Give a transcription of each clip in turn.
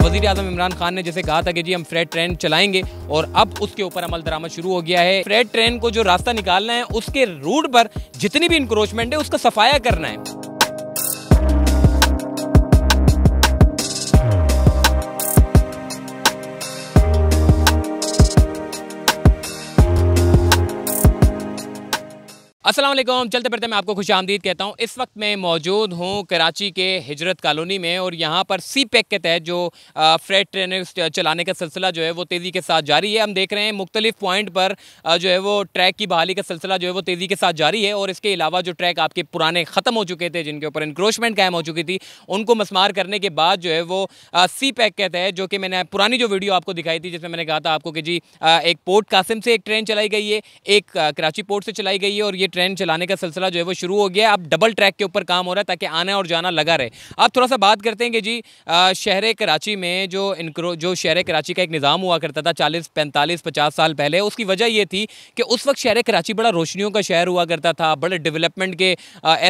वजीर अजम इमरान खान ने जैसे कहा था कि जी हम फ्रेड ट्रेन चलाएंगे और अब उसके ऊपर अमल दरामद शुरू हो गया है फ्रेड ट्रेन को जो रास्ता निकालना है उसके रूट पर जितनी भी इंक्रोचमेंट है उसका सफाया करना है असलम चलते फिरते मैं आपको खुश आमदीद कहता हूँ इस वक्त मैं मौजूद हूँ कराची के हिजरत कॉलोनी में और यहाँ पर सी पैक e के तहत जो फ्रेट ट्रेन चलाने का सिलसिला जो है वो तेज़ी के साथ जारी है हम देख रहे हैं मुख्तलिफ पॉइंट पर जो है वो ट्रैक की बहाली का सिलसिला जो है वो तेज़ी के साथ जारी है और इसके अलावा जो ट्रैक आपके पुराने ख़त्म हो चुके थे जिनके ऊपर इंक्रोचमेंट कायम हो चुकी थी उनको मसमार करने के बाद जो है वो सी पैक e के तहत जो कि मैंने पुरानी जो वीडियो आपको दिखाई थी जिसमें मैंने कहा था आपको कि जी एक पोर्ट कासिम से एक ट्रेन चलाई गई है एक कराची पोर्ट से चलाई गई है और ये ट्रेन चलाने का सिलसिला जो है वो शुरू हो गया अब डबल ट्रैक के ऊपर काम हो रहा है ताकि आना और जाना लगा रहे अब थोड़ा सा बात करते हैं कि जी शहर कराची में जो इनक्रो जो शहर कराची का एक निज़ाम हुआ करता था चालीस पैंतालीस पचास साल पहले उसकी वजह यह थी कि उस वक्त शहर कराची बड़ा रोशनियों का शहर हुआ करता था बड़े डेवलपमेंट के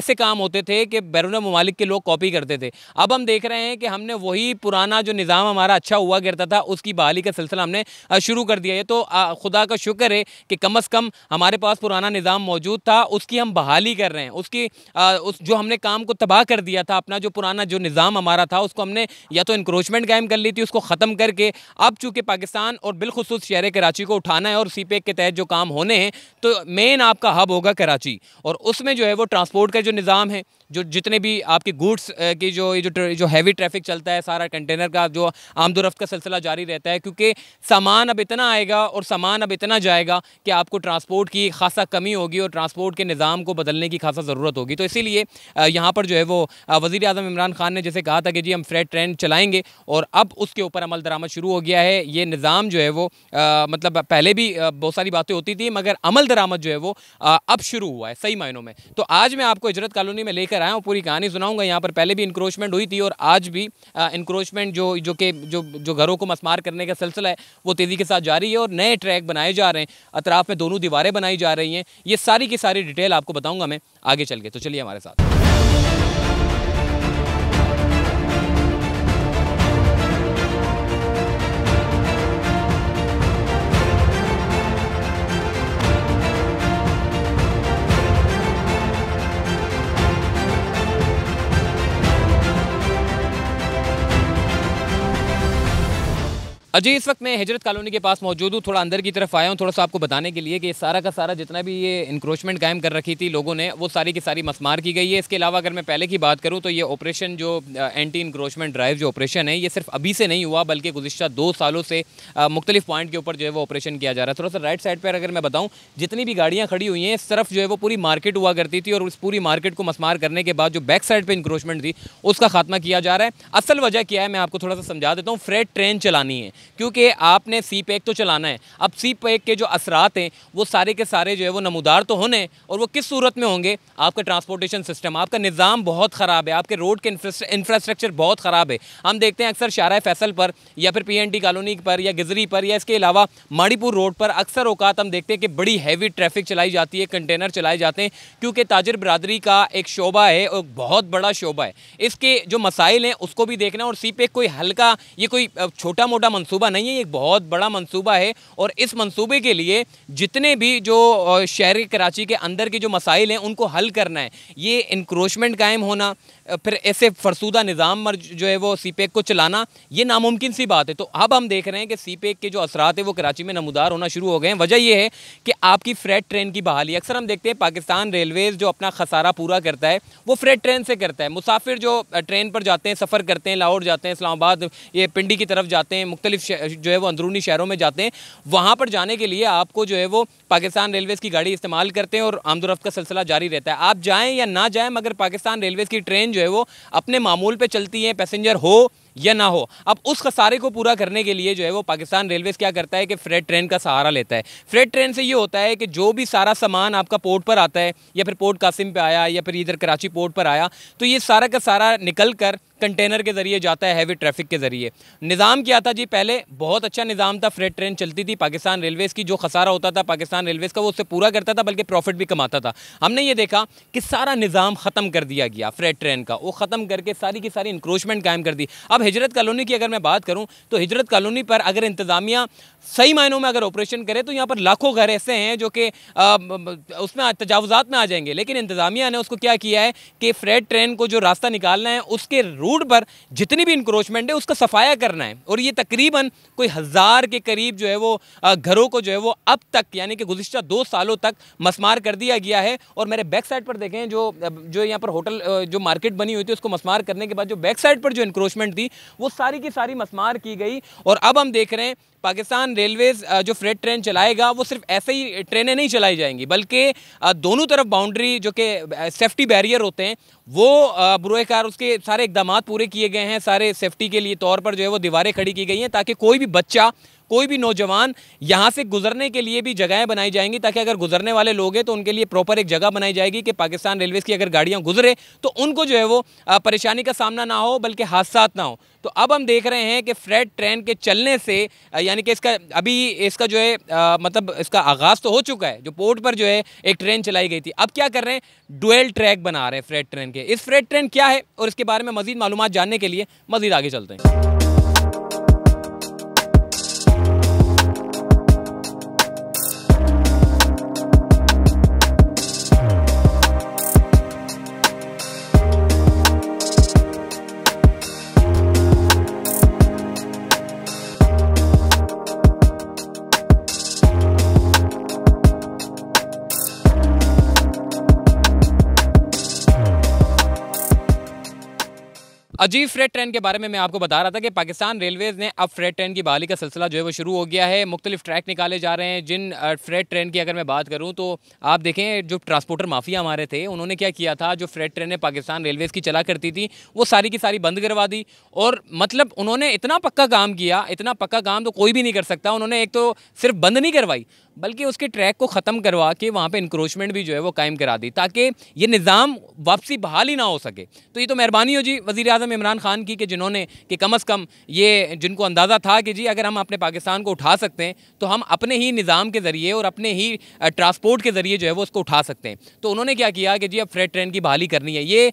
ऐसे काम होते थे कि बैरून ममालिक के लोग कॉपी करते थे अब हम देख रहे हैं कि हमने वही पुराना जो निज़ाम हमारा अच्छा हुआ करता था उसकी बहाली का सिलसिला हमने शुरू कर दिया है तो खुदा का शुक्र है कि कम अज़ कम हमारे पास पुराना निज़ाम मौजूद था उस उसकी हम बहाली कर रहे हैं उसकी आ, उस जो हमने काम को तबाह कर दिया था अपना जो पुराना जो निज़ाम हमारा था उसको हमने या तो इंक्रोचमेंट कायम कर ली थी उसको ख़त्म करके अब चूँकि पाकिस्तान और बिलखसूस शहर कराची को उठाना है और सी e के तहत जो काम होने हैं तो मेन आपका हब होगा कराची और उसमें जो है वो ट्रांसपोर्ट का जो निज़ाम है जो जितने भी आपके गुड्स की जो जो जो हैवी ट्रैफिक चलता है सारा कंटेनर का जो आमदोरफ्त का सिलसिला जारी रहता है क्योंकि सामान अब इतना आएगा और सामान अब इतना जाएगा कि आपको ट्रांसपोर्ट की खासा कमी होगी और ट्रांसपोर्ट के निज़ाम को बदलने की खासा ज़रूरत होगी तो इसीलिए यहाँ पर जो है वो वज़ी अजम इमरान खान ने जैसे कहा था कि जी हम फ्रेड ट्रेंड चलाएँगे और अब उसके ऊपर अमल दरामद शुरू हो गया है ये निज़ाम जो है वो आ, मतलब पहले भी बहुत सारी बातें होती थी मगर अमल दरामद जो है वो आ, अब शुरू हुआ है सही मायनों में तो आज मैं आपको इजरत कॉलोनी में लेकर आया हूँ पूरी कहानी सुनाऊँगा यहाँ पर पहले भी इंक्रोचमेंट हुई थी और आज भी इंक्रोचमेंट जो जो कि जो जो घरों को मसमार करने का सिलसिला है वो तेज़ी के साथ जारी है और नए ट्रैक बनाए जा रहे हैं अतराफ़ में दोनों दीवारें बनाई जा रही हैं ये सारी की सारी डिटेल आपको बताऊंगा मैं आगे चल के तो चलिए हमारे साथ अजी इस वक्त मैं हजरत कॉलोनी के पास मौजूद हूँ थोड़ा अंदर की तरफ आया हूँ थोड़ा सा आपको बताने के लिए कि सारा का सारा जितना भी ये इंक्रोचमेंट कायम कर रखी थी लोगों ने वो सारी की सारी मसमार की गई है इसके अलावा अगर मैं पहले की बात करूँ तो ये ऑपरेशन जो एंटी इंक्रोचमेंट ड्राइव जो ऑपरेशन है ये सिर्फ अभी से नहीं हुआ बल्कि गुजशत दो सालों से मुख्तलिफ पॉइंट के ऊपर जो है वो ऑपरेशन किया जा रहा है थोड़ा सा राइट साइड पर अगर मैं बताऊँ जितनी भी गाड़ियाँ खड़ी हुई हैं इस तरफ जो है वो पूरी मार्केट हुआ करती थी और उस पूरी मार्केट को मसमार करने के बाद जो बैक साइड पर इंक्रोचमेंट थी उसका खात्मा किया जा रहा है असल वजह क्या है मैं आपको थोड़ा सा समझा देता हूँ फ्रेड ट्रेन चलानी है क्योंकि आपने सी पैक तो चलाना है अब सी पैक के जो असरात हैं वो सारे के सारे जो है वो नमदार तो होने और वो किस सूरत में होंगे आपका ट्रांसपोर्टेशन सिस्टम आपका निज़ाम बहुत ख़राब है आपके रोड के इंफ्रास्ट्रक्चर बहुत ख़राब है हम देखते हैं अक्सर शारा फैसल पर या फिर पी कॉलोनी पर या गिजरी पर या इसके अलावा माड़ीपुर रोड पर अक्सर अवकात हम देखते हैं कि बड़ी हैवी ट्रैफिक चलाई जाती है कंटेनर चलाए जाते हैं क्योंकि ताजर बरदरी का एक शोबा है और बहुत बड़ा शोबा है इसके जो मसाइल हैं उसको भी देखना और सी पैक कोई हल्का ये कोई छोटा मोटा मनसूब मंसूबा नहीं है ये एक बहुत बड़ा मनसूबा है और इस मनसूबे के लिए जितने भी जो शहर कराची के अंदर के जो मसाइल हैं उनको हल करना है ये इंक्रोचमेंट कायम होना फिर ऐसे फरसूदा निज़ाम जो है वो सी पैक e को चलाना ये नामुमकिन सी बात है तो अब हम देख रहे हैं कि सी पेक e के जो असरात है वो कराची में नमदार होना शुरू हो गए हैं वजह यह है कि आपकी फ्रेट ट्रेन की बहाली अक्सर हम देखते हैं पाकिस्तान रेलवेज़ जो अपना खसारा पूरा करता है वो फ्रेट ट्रेन से करता है मुसाफिर जो ट्रेन पर जाते हैं सफ़र करते हैं लाहौर जाते हैं इस्लामाबाद ये पिंडी की तरफ जाते हैं मुख्तलि जो है वो अंदरूनी शहरों में जाते हैं वहाँ पर जाने के लिए आपको जो है वो पाकिस्तान रेलवेज़ की गाड़ी इस्तेमाल करते हैं और आमदोरफ्त का सिलसिला जारी रहता है आप जाएँ या ना जाएँ मगर पाकिस्तान रेलवेज़ की ट्रेन जो है वो अपने मामूल पर चलती है पैसेंजर हो या ना हो अब उस खसारे को पूरा करने के लिए जो है वो पाकिस्तान रेलवेज़ क्या करता है कि फ्रेट ट्रेन का सहारा लेता है फ्रेड ट्रेन से ये होता है कि जो भी सारा सामान आपका पोर्ट पर आता है या फिर पोर्ट कासिम पे आया या फिर इधर कराची पोर्ट पर आया तो ये सारा का सारा निकल कर कंटेनर के ज़रिए जाता है हैवी ट्रैफिक के ज़रिए निज़ाम क्या था जी पहले बहुत अच्छा निज़ाम था फ्रेट ट्रेन चलती थी पाकिस्तान रेलवेज़ की जो खसारा होता था पाकिस्तान रेलवेज़ का वो उससे पूरा करता था बल्कि प्रॉफिट भी कमाता था हमने ये देखा कि सारा निज़ाम ख़त्म कर दिया गया फ्रेड ट्रेन का वो ख़त्म करके सारी की सारी इंक्रोचमेंट कायम कर दी अब अब हिजरत कॉलोनी की अगर मैं बात करूं तो हिजरत कॉलोनी पर अगर इंतज़ामिया सही मायनों में अगर ऑपरेशन करे तो यहाँ पर लाखों घर ऐसे हैं जो कि उसमें तजावज़ात में आ जाएंगे लेकिन इंतज़ामिया ने उसको क्या किया है कि फ्रेड ट्रेन को जो रास्ता निकालना है उसके रूट पर जितनी भी इंक्रोचमेंट है उसका सफाया करना है और ये तकरीबन कोई हज़ार के करीब जो है वो घरों को जो है वो अब तक यानी कि गुजशत दो सालों तक मसमार कर दिया गया है और मेरे बैक साइड पर देखें जो जो यहाँ पर होटल जो मार्केट बनी हुई थी उसको मसमार करने के बाद जो बैक साइड पर जो इंक्रोचमेंट थी वो सारी की सारी मसमार की गई और अब हम देख रहे हैं पाकिस्तान रेलवेज जो फ्रेट ट्रेन चलाएगा वो सिर्फ ऐसे ही ट्रेनें नहीं चलाई जाएंगी बल्कि दोनों तरफ बाउंड्री जो कि सेफ्टी बैरियर होते हैं वो बुरेकार उसके सारे इकदाम पूरे किए गए हैं सारे सेफ्टी के लिए तौर पर जो है वो दीवारें खड़ी की गई हैं ताकि कोई भी बच्चा कोई भी नौजवान यहाँ से गुजरने के लिए भी जगहें बनाई जाएंगी ताकि अगर गुजरने वाले लोग हैं तो उनके लिए प्रॉपर एक जगह बनाई जाएगी कि पाकिस्तान रेलवेज़ की अगर गाड़ियाँ गुजरे तो उनको जो है वो परेशानी का सामना ना हो बल्कि हादसा ना हो तो अब हम देख रहे हैं कि फ्रेड ट्रेन के चलने से यानी कि इसका अभी इसका जो है मतलब इसका आगाज़ तो हो चुका है जो पोर्ट पर जो है एक ट्रेन चलाई गई थी अब क्या कर रहे हैं डुएल ट्रैक बना रहे हैं फ्रेड ट्रेन के इस फ्रेड ट्रेन क्या है और इसके बारे में मज़ीद मालूम जानने के लिए मज़ीद आगे चलते हैं अजीब फ्रेट ट्रेन के बारे में मैं आपको बता रहा था कि पाकिस्तान रेलवेज ने अब फ्रेट ट्रेन की बहाली का सिलसिला जो है वो शुरू हो गया है मुख्तलिफ ट्रैक निकाले जा रहे हैं जिन फ्रेट ट्रेन की अगर मैं बात करूँ तो आप देखें जो ट्रांसपोर्टर माफिया हमारे थे उन्होंने क्या किया था जो फ्रेट ट्रेनें पाकिस्तान रेलवेज की चला करती थी वो सारी की सारी बंद करवा दी और मतलब उन्होंने इतना पक्का काम किया इतना पक्का काम तो कोई भी नहीं कर सकता उन्होंने एक तो सिर्फ बंद नहीं करवाई बल्कि उसके ट्रैक को ख़त्म करवा के वहाँ पे इंक्रोचमेंट भी जो है वो कायम करा दी ताकि ये निज़ाम वापसी बहाल ही ना हो सके तो ये तो मेहरबानी हो जी वज़ी अजम इमरान खान की कि जिन्होंने कि कम अज़ कम ये जिनको अंदाज़ा था कि जी अगर हम अपने पाकिस्तान को उठा सकते हैं तो हम अपने ही निज़ाम के ज़रिए और अपने ही ट्रांसपोर्ट के ज़रिए जो है वो उसको उठा सकते हैं तो उन्होंने क्या किया कि जी अब फ्रेड ट्रेन की बहाली करनी है ये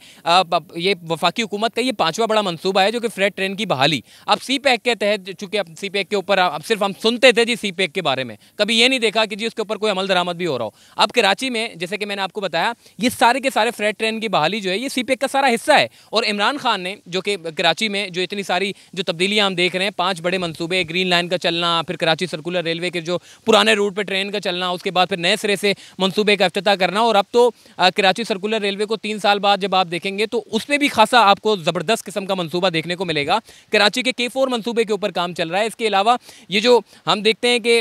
ये वफाकी हुकूमत का ये पाँचवा बड़ा मनसूबा है जो कि फ्रेड ट्रेन की बहाली अब सी पैक के तहत चूँकि अब सी पैक के ऊपर अब सिर्फ हम सुनते थे जी सी पैक के बारे में कभी ये नहीं देखा कि जी उसके ऊपर कोई अमल दरामद भी हो रहा हो अब कराची में जैसे कि मैंने आपको बताया ये सारे के सारे फ्रेट ट्रेन की बहाली जो है ये सी का सारा हिस्सा है और इमरान खान ने जो कि कराची में जो इतनी सारी जो तब्दीलियाँ हम देख रहे हैं पाँच बड़े मनसूबे ग्रीन लाइन का चलना फिर कराची सर्कुलर रेलवे के जो पुराने रूट पर ट्रेन का चलना उसके बाद फिर नए सिरे से मनसूबे का अफ्तः करना और अब तो कराची सर्कुलर रेलवे को तीन साल बाद जब आप देखेंगे तो उसमें भी खासा आपको ज़बरदस्त किस्म का मनसूबा देखने को मिलेगा कराची के के फोर मनसूबे के ऊपर काम चल रहा है इसके अलावा ये जो हम देखते हैं कि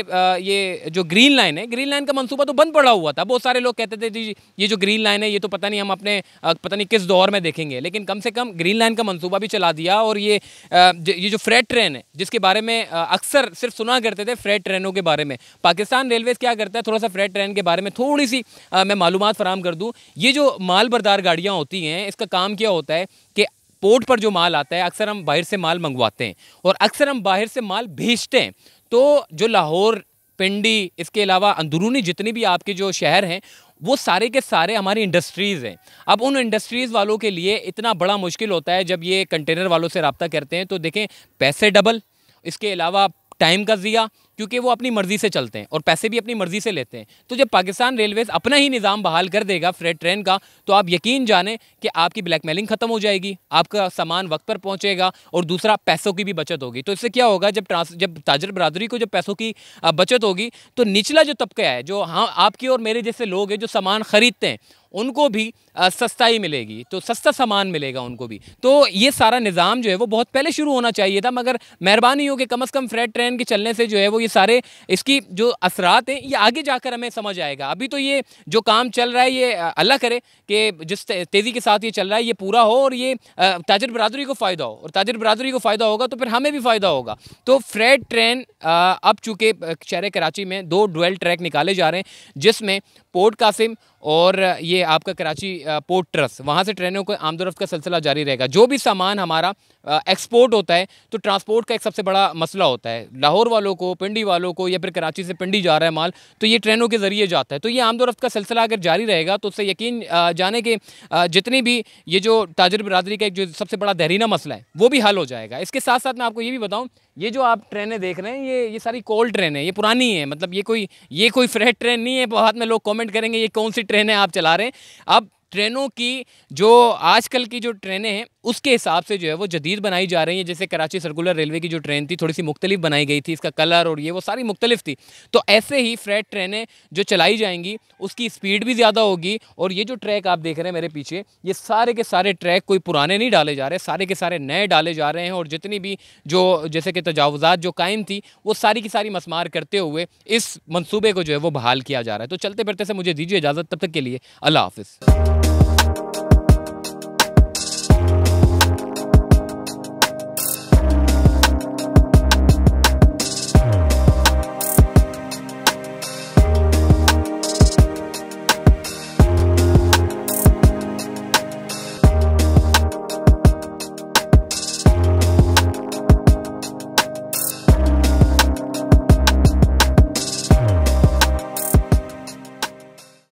ये जो ग्रीन ग्रीन लाइन है ग्रीन लाइन का मंसूबा तो बंद पड़ा हुआ था बहुत सारे लोग कहते थे जी ये जो ग्रीन लाइन है ये तो पता नहीं हम अपने पता नहीं किस दौर में देखेंगे लेकिन कम से कम ग्रीन लाइन का मंसूबा भी चला दिया और ये ये जो फ्रेट ट्रेन है जिसके बारे में अक्सर सिर्फ सुना करते थे फ्रेट ट्रेनों के बारे में पाकिस्तान रेलवेज क्या करता है थोड़ा सा फ्रेट ट्रेन के बारे में थोड़ी सी मैं मालूम फराम कर दूँ ये जो माल बरदार गाड़ियाँ होती हैं इसका काम क्या होता है कि पोर्ट पर जो माल आता है अक्सर हम बाहर से माल मंगवाते हैं और अक्सर हम बाहर से माल भेजते हैं तो जो लाहौर पिंडी इसके अलावा अंदरूनी जितने भी आपके जो शहर हैं वो सारे के सारे हमारी इंडस्ट्रीज़ हैं अब उन इंडस्ट्रीज़ वालों के लिए इतना बड़ा मुश्किल होता है जब ये कंटेनर वालों से रबता करते हैं तो देखें पैसे डबल इसके अलावा टाइम का ज़िया क्योंकि वो अपनी मर्ज़ी से चलते हैं और पैसे भी अपनी मर्ज़ी से लेते हैं तो जब पाकिस्तान रेलवेज़ अपना ही निज़ाम बहाल कर देगा फ्रेट ट्रेन का तो आप यकीन जाने कि आपकी ब्लैकमेलिंग ख़त्म हो जाएगी आपका सामान वक्त पर पहुँचेगा और दूसरा पैसों की भी बचत होगी तो इससे क्या होगा जब ट्रांस जब ताजर बरदरी को जब पैसों की बचत होगी तो निचला जो तबका है जो हाँ आपकी और मेरे जैसे लोग हैं जो सामान ख़रीदते हैं उनको भी सस्ता ही मिलेगी तो सस्ता सामान मिलेगा उनको भी तो ये सारा निज़ाम जो है वो बहुत पहले शुरू होना चाहिए था मगर मेहरबानी हो कि कम अज़ कम फ्रेट ट्रेन के चलने से जो है वो ये सारे इसकी जो असरात हैं ये आगे जाकर हमें समझ आएगा अभी तो ये जो काम चल रहा है ये अल्लाह करे कि जिस तेज़ी के साथ ये चल रहा है ये पूरा हो और ये ताजर बरदरी को फ़ायदा हो और ताजर बरदरी को फ़ायदा होगा तो फिर हमें भी फ़ायदा होगा तो फ्रेड ट्रेन अब चूँकि शहर कराची में दो डुअल ट्रैक निकाले जा रहे हैं जिसमें पोर्ट कासिम और ये आपका कराची पोर्ट ट्रस्ट वहाँ से ट्रेनों को आमदोरफ्त का सिलसिला जारी रहेगा जो भी सामान हमारा एक्सपोर्ट होता है तो ट्रांसपोर्ट का एक सबसे बड़ा मसला होता है लाहौर वालों को पिंडी वालों को या फिर कराची से पिंडी जा रहा है माल तो ये ट्रेनों के ज़रिए जाता है तो ये आमदोरफ्त का सिलसिला अगर जारी रहेगा तो उससे यकीन जाने के जितनी भी ये जो ताजर बरदरी का एक जो सबसे बड़ा दहरीना मसला है वो भी हल हो जाएगा इसके साथ साथ मैं आपको ये भी बताऊँ ये जो आप ट्रेनें देख रहे हैं ये ये सारी कोल्ड ट्रेन है ये पुरानी है मतलब ये कोई ये कोई फ्रेश ट्रेन नहीं है बहुत में लोग कमेंट करेंगे ये कौन सी ट्रेन है आप चला रहे हैं अब ट्रेनों की जो आजकल की जो ट्रेनें हैं उसके हिसाब से जो है वो जदीद बनाई जा रही है जैसे कराची सर्कुलर रेलवे की जो ट्रेन थी थोड़ी सी मुख्तलिफ बनाई गई थी इसका कलर और ये वो सारी मुख्तलिफ थी तो ऐसे ही फ्रेट ट्रेनें जो चलाई जाएंगी उसकी स्पीड भी ज़्यादा होगी और ये जो ट्रैक आप देख रहे हैं मेरे पीछे ये सारे के सारे ट्रैक कोई पुराने नहीं डाले जा रहे सारे के सारे नए डाले जा रहे हैं और जितनी भी जो जैसे कि तजावज़ात जो कायम थी वो सारी की सारी मसमार करते हुए इस मनसूबे को जो है वो बहाल किया जा रहा है तो चलते फिरते से मुझे दीजिए इजाज़त तब तक के लिए अल्लाह हाफिज़